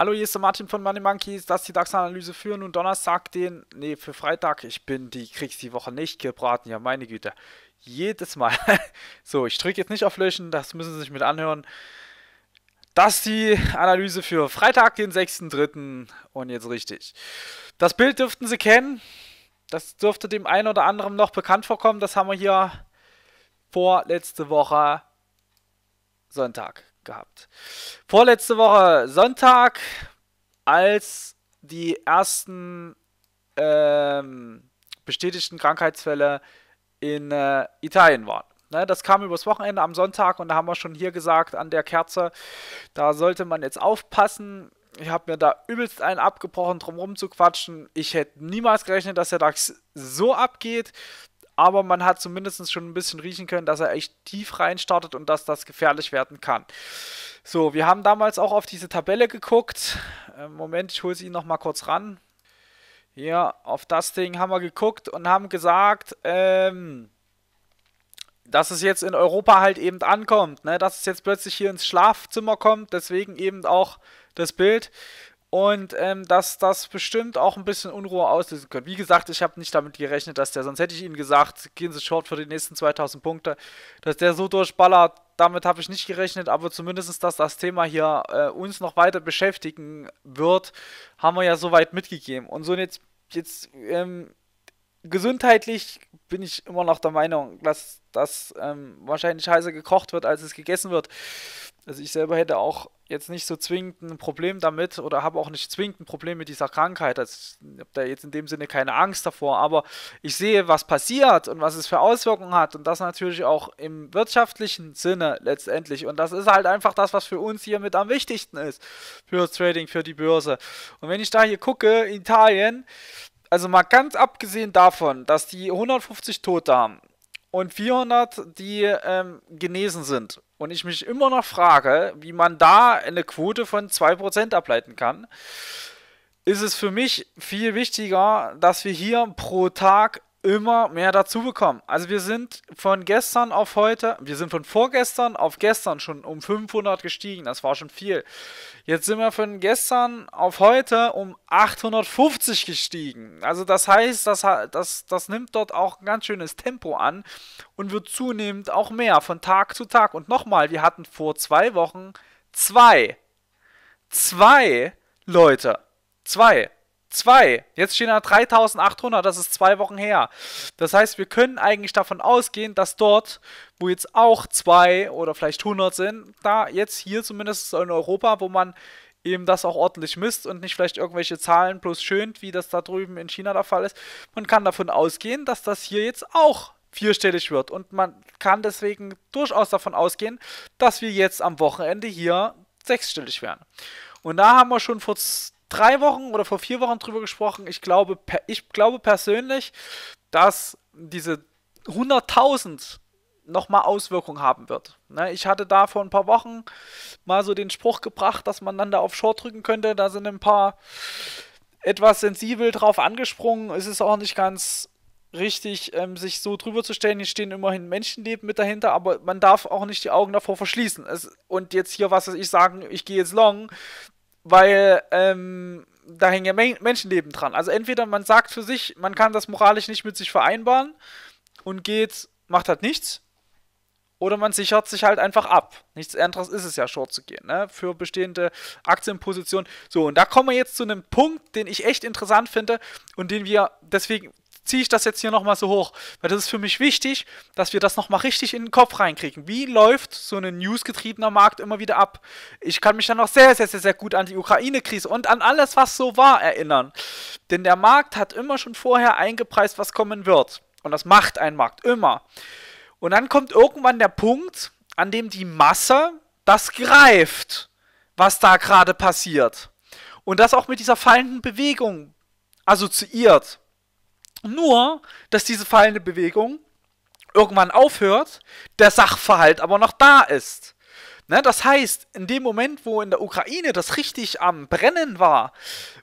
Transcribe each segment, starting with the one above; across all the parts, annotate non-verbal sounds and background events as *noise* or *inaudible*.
Hallo, hier ist der Martin von Money Monkeys. Das ist die DAX-Analyse für nun Donnerstag, den, nee, für Freitag. Ich bin, die krieg's die Woche nicht gebraten. Ja, meine Güte. Jedes Mal. *laughs* so, ich drücke jetzt nicht auf Löschen, das müssen Sie sich mit anhören. Das ist die Analyse für Freitag, den 6.3. Und jetzt richtig. Das Bild dürften Sie kennen. Das dürfte dem einen oder anderen noch bekannt vorkommen. Das haben wir hier vor letzte Woche Sonntag gehabt. Vorletzte Woche Sonntag, als die ersten ähm, bestätigten Krankheitsfälle in äh, Italien waren. Ne, das kam übers Wochenende am Sonntag und da haben wir schon hier gesagt, an der Kerze, da sollte man jetzt aufpassen. Ich habe mir da übelst einen abgebrochen, drum rum zu quatschen. Ich hätte niemals gerechnet, dass der DAX so abgeht aber man hat zumindest schon ein bisschen riechen können, dass er echt tief reinstartet und dass das gefährlich werden kann. So, wir haben damals auch auf diese Tabelle geguckt. Äh, Moment, ich hole sie nochmal kurz ran. Ja, auf das Ding haben wir geguckt und haben gesagt, ähm, dass es jetzt in Europa halt eben ankommt, ne? dass es jetzt plötzlich hier ins Schlafzimmer kommt, deswegen eben auch das Bild. Und ähm, dass das bestimmt auch ein bisschen Unruhe auslösen könnte. Wie gesagt, ich habe nicht damit gerechnet, dass der, sonst hätte ich Ihnen gesagt, gehen Sie short für die nächsten 2000 Punkte, dass der so durchballert. Damit habe ich nicht gerechnet, aber zumindest, dass das Thema hier äh, uns noch weiter beschäftigen wird, haben wir ja soweit mitgegeben. Und so jetzt, jetzt ähm, gesundheitlich bin ich immer noch der Meinung, dass das ähm, wahrscheinlich heißer gekocht wird, als es gegessen wird also ich selber hätte auch jetzt nicht so zwingend ein Problem damit oder habe auch nicht zwingend ein Problem mit dieser Krankheit. Also ich habe da jetzt in dem Sinne keine Angst davor, aber ich sehe, was passiert und was es für Auswirkungen hat und das natürlich auch im wirtschaftlichen Sinne letztendlich. Und das ist halt einfach das, was für uns hier mit am wichtigsten ist, für Trading, für die Börse. Und wenn ich da hier gucke, Italien, also mal ganz abgesehen davon, dass die 150 Tote haben und 400, die ähm, genesen sind und ich mich immer noch frage, wie man da eine Quote von 2% ableiten kann, ist es für mich viel wichtiger, dass wir hier pro Tag immer mehr dazu bekommen. Also wir sind von gestern auf heute, wir sind von vorgestern auf gestern schon um 500 gestiegen, das war schon viel. Jetzt sind wir von gestern auf heute um 850 gestiegen. Also das heißt, das, das, das nimmt dort auch ein ganz schönes Tempo an und wird zunehmend auch mehr von Tag zu Tag. Und nochmal, wir hatten vor zwei Wochen zwei, zwei Leute, zwei 2. Jetzt stehen da 3800, das ist zwei Wochen her. Das heißt, wir können eigentlich davon ausgehen, dass dort, wo jetzt auch 2 oder vielleicht 100 sind, da jetzt hier zumindest in Europa, wo man eben das auch ordentlich misst und nicht vielleicht irgendwelche Zahlen bloß schönt, wie das da drüben in China der Fall ist, man kann davon ausgehen, dass das hier jetzt auch vierstellig wird. Und man kann deswegen durchaus davon ausgehen, dass wir jetzt am Wochenende hier sechsstellig werden. Und da haben wir schon vor drei Wochen oder vor vier Wochen drüber gesprochen. Ich glaube, ich glaube persönlich, dass diese 100.000 nochmal Auswirkungen haben wird. Ne, ich hatte da vor ein paar Wochen mal so den Spruch gebracht, dass man dann da auf Short drücken könnte. Da sind ein paar etwas sensibel drauf angesprungen. Es ist auch nicht ganz richtig, ähm, sich so drüber zu stellen. Hier stehen immerhin Menschenleben mit dahinter, aber man darf auch nicht die Augen davor verschließen. und jetzt hier, was ich sagen, ich gehe jetzt long, weil ähm, da hängen ja Men Menschenleben dran. Also entweder man sagt für sich, man kann das moralisch nicht mit sich vereinbaren und geht, macht halt nichts, oder man sichert sich halt einfach ab. Nichts anderes ist es ja, short zu gehen, ne? Für bestehende Aktienpositionen. So, und da kommen wir jetzt zu einem Punkt, den ich echt interessant finde und den wir, deswegen, ziehe ich das jetzt hier nochmal so hoch, weil das ist für mich wichtig, dass wir das nochmal richtig in den Kopf reinkriegen. Wie läuft so ein newsgetriebener Markt immer wieder ab? Ich kann mich dann noch sehr, sehr, sehr, sehr gut an die Ukraine-Krise und an alles, was so war, erinnern. Denn der Markt hat immer schon vorher eingepreist, was kommen wird. Und das macht ein Markt immer. Und dann kommt irgendwann der Punkt, an dem die Masse das greift, was da gerade passiert. Und das auch mit dieser fallenden Bewegung assoziiert. Nur, dass diese fallende Bewegung irgendwann aufhört, der Sachverhalt aber noch da ist. Ne, das heißt, in dem Moment, wo in der Ukraine das richtig am Brennen war,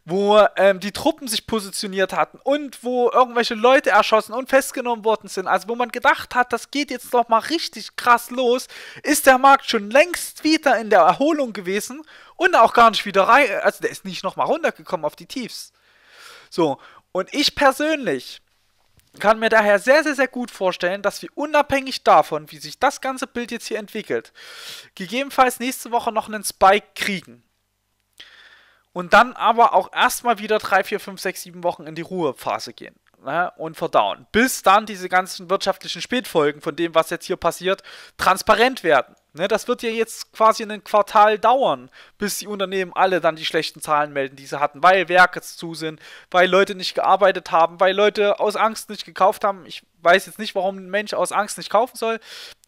wo ähm, die Truppen sich positioniert hatten und wo irgendwelche Leute erschossen und festgenommen worden sind, also wo man gedacht hat, das geht jetzt noch mal richtig krass los, ist der Markt schon längst wieder in der Erholung gewesen und auch gar nicht wieder rein, also der ist nicht nochmal runtergekommen auf die Tiefs. So, und ich persönlich kann mir daher sehr, sehr, sehr gut vorstellen, dass wir unabhängig davon, wie sich das ganze Bild jetzt hier entwickelt, gegebenenfalls nächste Woche noch einen Spike kriegen. Und dann aber auch erstmal wieder 3, 4, 5, 6, 7 Wochen in die Ruhephase gehen ne, und verdauen. Bis dann diese ganzen wirtschaftlichen Spätfolgen von dem, was jetzt hier passiert, transparent werden. Ne, das wird ja jetzt quasi ein Quartal dauern, bis die Unternehmen alle dann die schlechten Zahlen melden, die sie hatten, weil Werke zu sind, weil Leute nicht gearbeitet haben, weil Leute aus Angst nicht gekauft haben. Ich weiß jetzt nicht, warum ein Mensch aus Angst nicht kaufen soll,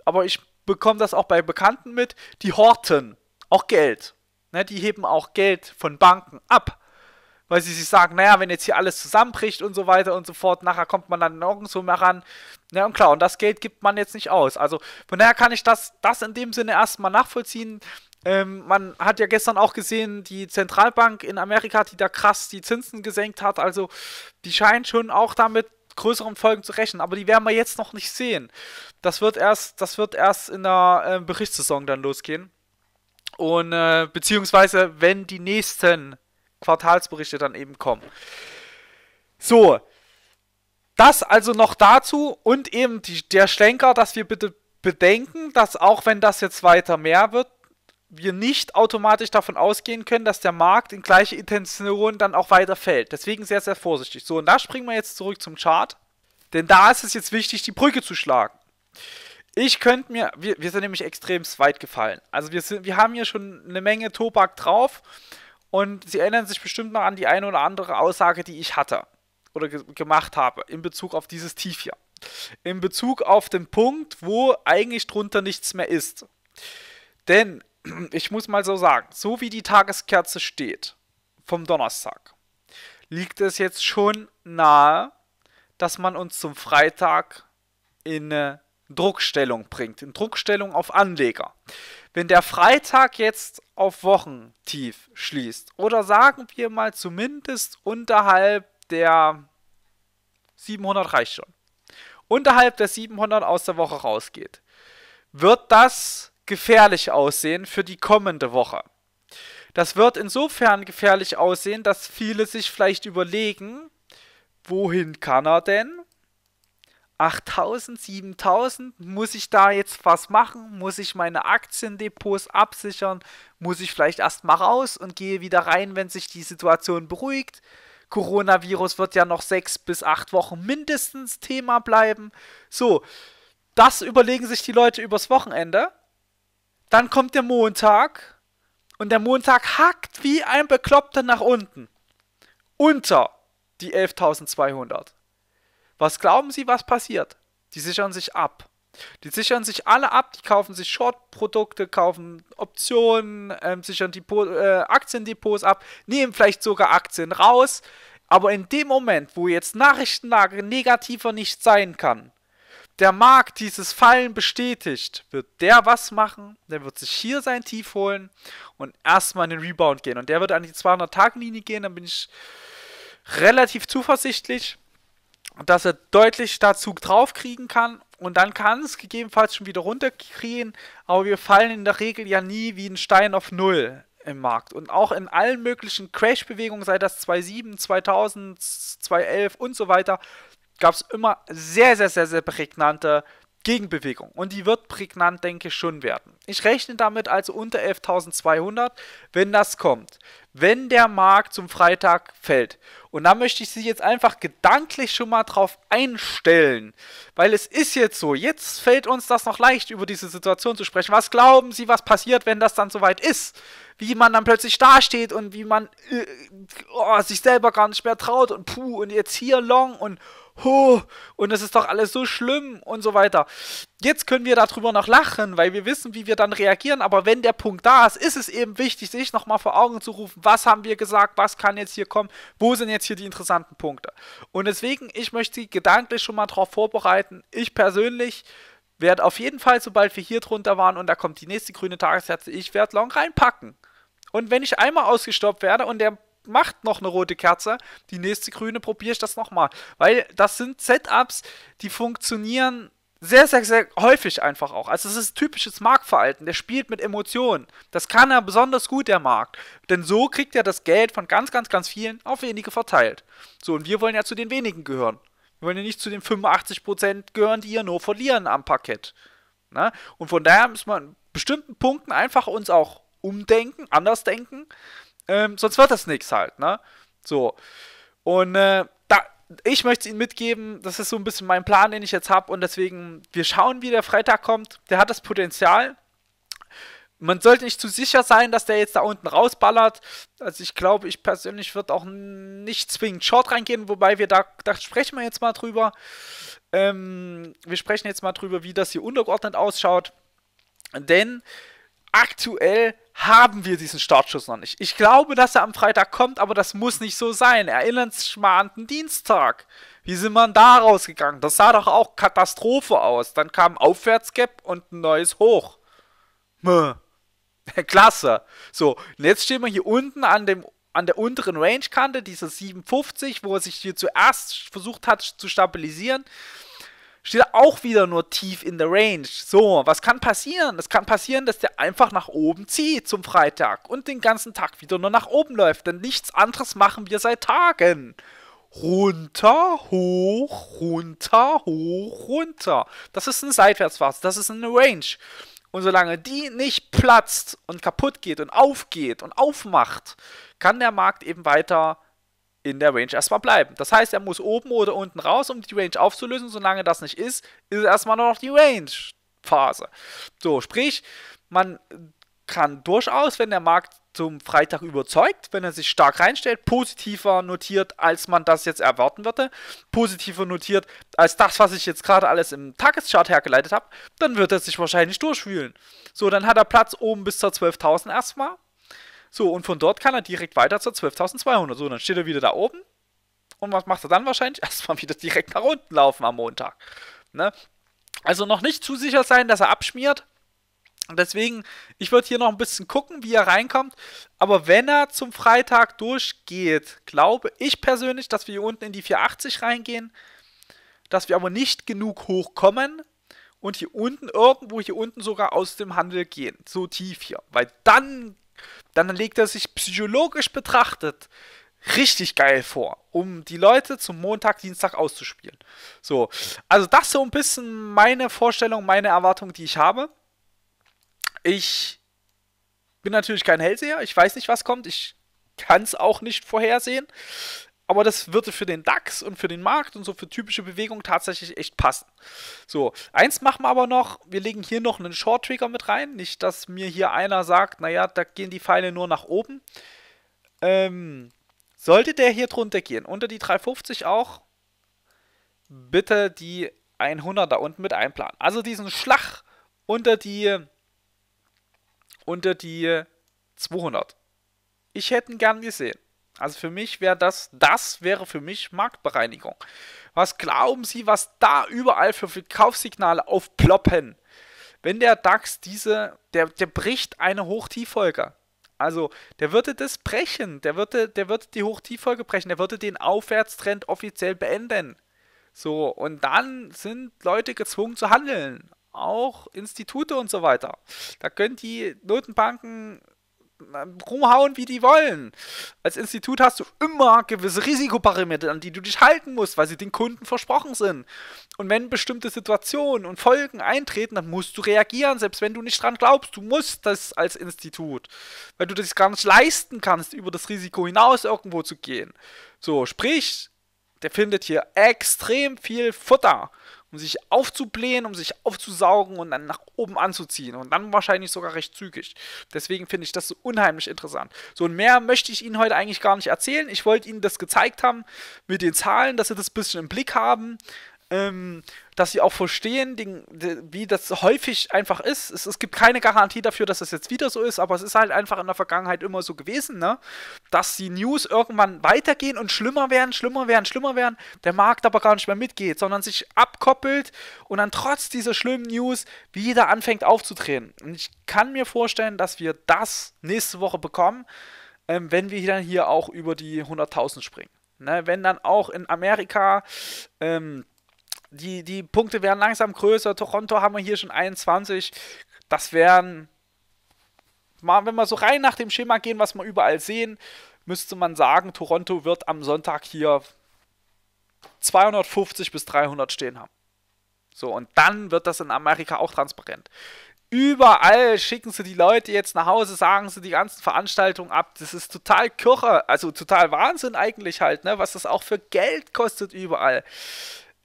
aber ich bekomme das auch bei Bekannten mit, die horten auch Geld. Ne, die heben auch Geld von Banken ab weil sie sich sagen, naja, wenn jetzt hier alles zusammenbricht und so weiter und so fort, nachher kommt man dann nirgendwo mehr ran. Ja, und klar, und das Geld gibt man jetzt nicht aus. Also von daher kann ich das, das in dem Sinne erstmal nachvollziehen. Ähm, man hat ja gestern auch gesehen, die Zentralbank in Amerika, die da krass die Zinsen gesenkt hat. Also die scheint schon auch damit größeren Folgen zu rechnen, aber die werden wir jetzt noch nicht sehen. Das wird erst, das wird erst in der äh, Berichtssaison dann losgehen. Und äh, beziehungsweise, wenn die nächsten Quartalsberichte dann eben kommen. So, das also noch dazu und eben die, der Schlenker, dass wir bitte bedenken, dass auch wenn das jetzt weiter mehr wird, wir nicht automatisch davon ausgehen können, dass der Markt in gleiche Intention dann auch weiter fällt. Deswegen sehr, sehr vorsichtig. So, und da springen wir jetzt zurück zum Chart. Denn da ist es jetzt wichtig, die Brücke zu schlagen. Ich könnte mir, wir, wir sind nämlich extrem weit gefallen. Also wir, sind, wir haben hier schon eine Menge Tobak drauf. Und Sie erinnern sich bestimmt noch an die eine oder andere Aussage, die ich hatte oder ge gemacht habe in Bezug auf dieses Tief hier. In Bezug auf den Punkt, wo eigentlich drunter nichts mehr ist. Denn, *clears throat* ich muss mal so sagen, so wie die Tageskerze steht vom Donnerstag, liegt es jetzt schon nahe, dass man uns zum Freitag in eine Druckstellung bringt, in Druckstellung auf Anleger. Wenn der Freitag jetzt auf Wochentief schließt oder sagen wir mal zumindest unterhalb der 700 reicht schon, unterhalb der 700 aus der Woche rausgeht, wird das gefährlich aussehen für die kommende Woche. Das wird insofern gefährlich aussehen, dass viele sich vielleicht überlegen, wohin kann er denn? 8000, 7000, muss ich da jetzt was machen? Muss ich meine Aktiendepots absichern? Muss ich vielleicht erstmal raus und gehe wieder rein, wenn sich die Situation beruhigt? Coronavirus wird ja noch sechs bis acht Wochen mindestens Thema bleiben. So, das überlegen sich die Leute übers Wochenende. Dann kommt der Montag und der Montag hackt wie ein Bekloppter nach unten. Unter die 11.200. Was glauben Sie, was passiert? Die sichern sich ab. Die sichern sich alle ab, die kaufen sich Short-Produkte, kaufen Optionen, ähm, sichern Depot, äh, Aktiendepots ab, nehmen vielleicht sogar Aktien raus. Aber in dem Moment, wo jetzt Nachrichtenlage negativer nicht sein kann, der Markt dieses Fallen bestätigt, wird der was machen, der wird sich hier sein Tief holen und erstmal in den Rebound gehen. Und der wird an die 200-Tagen-Linie gehen, dann bin ich relativ zuversichtlich dass er deutlich Startzug draufkriegen kann und dann kann es gegebenenfalls schon wieder runterkriegen, aber wir fallen in der Regel ja nie wie ein Stein auf Null im Markt. Und auch in allen möglichen Crash-Bewegungen, sei das 2007, 2000, 2011 und so weiter, gab es immer sehr, sehr, sehr, sehr prägnante Gegenbewegung. Und die wird prägnant, denke ich, schon werden. Ich rechne damit also unter 11.200, wenn das kommt. Wenn der Markt zum Freitag fällt. Und da möchte ich Sie jetzt einfach gedanklich schon mal drauf einstellen. Weil es ist jetzt so, jetzt fällt uns das noch leicht, über diese Situation zu sprechen. Was glauben Sie, was passiert, wenn das dann soweit ist? wie man dann plötzlich dasteht und wie man äh, oh, sich selber gar nicht mehr traut und puh und jetzt hier long und ho und es ist doch alles so schlimm und so weiter. Jetzt können wir darüber noch lachen, weil wir wissen, wie wir dann reagieren, aber wenn der Punkt da ist, ist es eben wichtig, sich nochmal vor Augen zu rufen, was haben wir gesagt, was kann jetzt hier kommen, wo sind jetzt hier die interessanten Punkte. Und deswegen, ich möchte Sie gedanklich schon mal darauf vorbereiten, ich persönlich werde auf jeden Fall, sobald wir hier drunter waren und da kommt die nächste grüne Tagesherze, ich werde Long reinpacken. Und wenn ich einmal ausgestoppt werde und der macht noch eine rote Kerze, die nächste grüne probiere ich das nochmal. Weil das sind Setups, die funktionieren sehr, sehr, sehr häufig einfach auch. Also es ist typisches Marktverhalten. Der spielt mit Emotionen. Das kann er besonders gut, der Markt. Denn so kriegt er das Geld von ganz, ganz, ganz vielen auf wenige verteilt. So, und wir wollen ja zu den wenigen gehören. Wir wollen ja nicht zu den 85% gehören, die ja nur verlieren am Parkett. Na? Ne? Und von daher müssen wir an bestimmten Punkten einfach uns auch umdenken, anders denken. Ähm, sonst wird das nichts halt, ne? So. Und äh, da, ich möchte es Ihnen mitgeben, das ist so ein bisschen mein Plan, den ich jetzt habe. Und deswegen, wir schauen, wie der Freitag kommt. Der hat das Potenzial. Man sollte nicht zu sicher sein, dass der jetzt da unten rausballert. Also ich glaube, ich persönlich würde auch nicht zwingend Short reingehen, wobei wir da, da sprechen wir jetzt mal drüber. Ähm, wir sprechen jetzt mal drüber, wie das hier untergeordnet ausschaut. Denn aktuell haben wir diesen Startschuss noch nicht. Ich glaube, dass er am Freitag kommt, aber das muss nicht so sein. Erinnern Sie sich mal an den Dienstag. Wie sind wir da rausgegangen? Das sah doch auch Katastrophe aus. Dann kam Aufwärtsgap und ein neues Hoch. Mö. *laughs* Klasse. So, und jetzt stehen wir hier unten an, dem, an der unteren Range-Kante, dieser 750, wo er sich hier zuerst versucht hat zu stabilisieren steht er auch wieder nur tief in der Range. So, was kann passieren? Es kann passieren, dass der einfach nach oben zieht zum Freitag und den ganzen Tag wieder nur nach oben läuft, denn nichts anderes machen wir seit Tagen. Runter, hoch, runter, hoch, runter. Das ist ein Seitwärtsphase, das ist eine Range. Und solange die nicht platzt und kaputt geht und aufgeht und aufmacht, kann der Markt eben weiter in der Range erstmal bleiben. Das heißt, er muss oben oder unten raus, um die Range aufzulösen. Solange das nicht ist, ist erstmal nur noch die Range-Phase. So, sprich, man kann durchaus, wenn der Markt zum Freitag überzeugt, wenn er sich stark reinstellt, positiver notiert, als man das jetzt erwarten würde, positiver notiert als das, was ich jetzt gerade alles im Tageschart hergeleitet habe, dann wird er sich wahrscheinlich durchwühlen. So, dann hat er Platz oben bis zur 12.000 erstmal so, und von dort kann er direkt weiter zur 12.200. So, dann steht er wieder da oben. Und was macht er dann wahrscheinlich? *laughs* Erstmal wieder direkt nach unten laufen am Montag. Ne? Also noch nicht zu sicher sein, dass er abschmiert. Deswegen, ich würde hier noch ein bisschen gucken, wie er reinkommt. Aber wenn er zum Freitag durchgeht, glaube ich persönlich, dass wir hier unten in die 480 reingehen. Dass wir aber nicht genug hochkommen. Und hier unten, irgendwo hier unten sogar aus dem Handel gehen. So tief hier. Weil dann dann legt er sich psychologisch betrachtet richtig geil vor, um die Leute zum Montag, Dienstag auszuspielen. So, also das ist so ein bisschen meine Vorstellung, meine Erwartung, die ich habe. Ich bin natürlich kein Hellseher, ich weiß nicht, was kommt, ich kann es auch nicht vorhersehen aber das würde für den DAX und für den Markt und so für typische Bewegung tatsächlich echt passen. So, eins machen wir aber noch, wir legen hier noch einen Short Trigger mit rein, nicht, dass mir hier einer sagt, naja, da gehen die Pfeile nur nach oben. Ähm, sollte der hier drunter gehen, unter die 350 auch, bitte die 100 da unten mit einplanen. Also diesen Schlag unter die unter die 200. Ich hätte ihn gern gesehen. Also für mich wäre das, das wäre für mich Marktbereinigung. Was glauben Sie, was da überall für Verkaufssignale aufploppen? Wenn der DAX diese, der, der bricht eine Hochtieffolge. Also der würde das brechen, der würde, der würde die Hochtieffolge brechen, der würde den Aufwärtstrend offiziell beenden. So, und dann sind Leute gezwungen zu handeln. Auch Institute und so weiter. Da können die Notenbanken rumhauen, wie die wollen. Als Institut hast du immer gewisse Risikoparameter, an die du dich halten musst, weil sie den Kunden versprochen sind. Und wenn bestimmte Situationen und Folgen eintreten, dann musst du reagieren, selbst wenn du nicht dran glaubst. Du musst das als Institut, weil du das gar nicht leisten kannst, über das Risiko hinaus irgendwo zu gehen. So, sprich, der findet hier extrem viel Futter um sich aufzublähen, um sich aufzusaugen und dann nach oben anzuziehen und dann wahrscheinlich sogar recht zügig. Deswegen finde ich das so unheimlich interessant. So und mehr möchte ich Ihnen heute eigentlich gar nicht erzählen. Ich wollte Ihnen das gezeigt haben mit den Zahlen, dass Sie das ein bisschen im Blick haben. Ähm, dass sie auch verstehen, den, den, wie das häufig einfach ist. Es, es, gibt keine Garantie dafür, dass das jetzt wieder so ist, aber es ist halt einfach in der Vergangenheit immer so gewesen, ne? dass die News irgendwann weitergehen und schlimmer werden, schlimmer werden, schlimmer werden, der Markt aber gar nicht mehr mitgeht, sondern sich abkoppelt und dann trotz dieser schlimmen News wieder anfängt aufzudrehen. Und ich kann mir vorstellen, dass wir das nächste Woche bekommen, ähm, wenn wir dann hier auch über die 100.000 springen. Ne, wenn dann auch in Amerika ähm, die, die Punkte werden langsam größer. Toronto haben wir hier schon 21. Das wären, wenn wir so rein nach dem Schema gehen, was wir überall sehen, müsste man sagen, Toronto wird am Sonntag hier 250 bis 300 stehen haben. So, und dann wird das in Amerika auch transparent. Überall schicken sie die Leute jetzt nach Hause, sagen sie die ganzen Veranstaltungen ab. Das ist total Kirche, also total Wahnsinn eigentlich halt, ne? was das auch für Geld kostet überall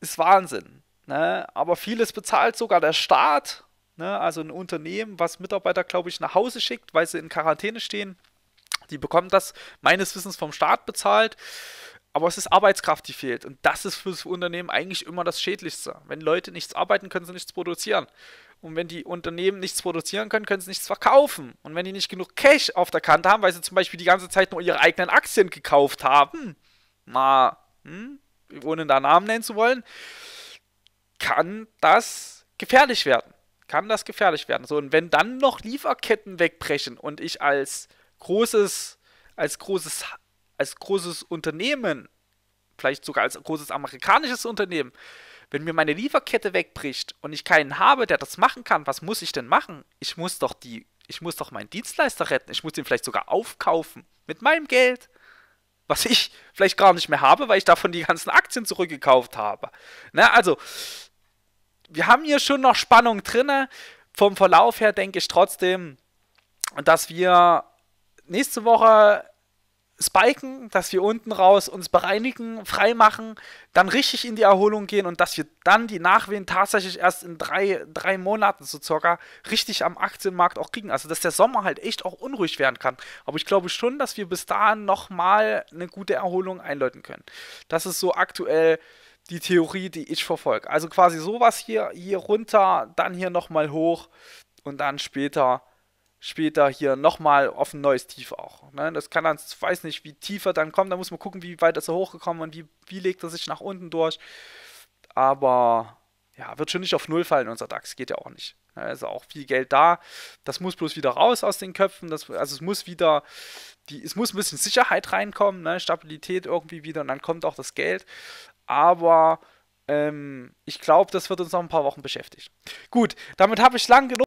ist Wahnsinn. Ne? Aber vieles bezahlt sogar der Staat, ne? also ein Unternehmen, was Mitarbeiter, glaube ich, nach Hause schickt, weil sie in Quarantäne stehen. Die bekommen das meines Wissens vom Staat bezahlt. Aber es ist Arbeitskraft, die fehlt. Und das ist für das Unternehmen eigentlich immer das Schädlichste. Wenn Leute nichts arbeiten, können sie nichts produzieren. Und wenn die Unternehmen nichts produzieren können, können sie nichts verkaufen. Und wenn die nicht genug Cash auf der Kante haben, weil sie zum Beispiel die ganze Zeit nur ihre eigenen Aktien gekauft haben, na, hm, ohne da Namen nennen zu wollen, kann das gefährlich werden. Kann das gefährlich werden. So, und wenn dann noch Lieferketten wegbrechen und ich als großes, als großes, als großes Unternehmen, vielleicht sogar als großes amerikanisches Unternehmen, wenn mir meine Lieferkette wegbricht und ich keinen habe, der das machen kann, was muss ich denn machen? Ich muss doch die, ich muss doch meinen Dienstleister retten, ich muss ihn vielleicht sogar aufkaufen mit meinem Geld was ich vielleicht gar nicht mehr habe, weil ich davon die ganzen Aktien zurückgekauft habe. Ne? Also, wir haben hier schon noch Spannung drin. Vom Verlauf her denke ich trotzdem, dass wir nächste Woche spiken, dass wir unten raus uns bereinigen, freimachen, dann richtig in die Erholung gehen und dass wir dann die Nachwehen tatsächlich erst in drei, drei Monaten so circa richtig am Aktienmarkt auch kriegen. Also dass der Sommer halt echt auch unruhig werden kann. Aber ich glaube schon, dass wir bis dahin nochmal eine gute Erholung einläuten können. Das ist so aktuell die Theorie, die ich verfolge. Also quasi sowas hier, hier runter, dann hier nochmal hoch und dann später spielt da hier nochmal auf ein neues Tief auch. Ne? Das kann dann, ich weiß nicht, wie tiefer dann kommt, da muss man gucken, wie weit ist er hochgekommen und wie, wie legt er sich nach unten durch. Aber ja, wird schon nicht auf Null fallen, unser DAX, geht ja auch nicht. Da ne, ist auch viel Geld da. Das muss bloß wieder raus aus den Köpfen. Das, also es muss wieder, die, es muss ein bisschen Sicherheit reinkommen, ne? Stabilität irgendwie wieder und dann kommt auch das Geld. Aber ähm, ich glaube, das wird uns noch ein paar Wochen beschäftigen. Gut, damit habe ich lang genug.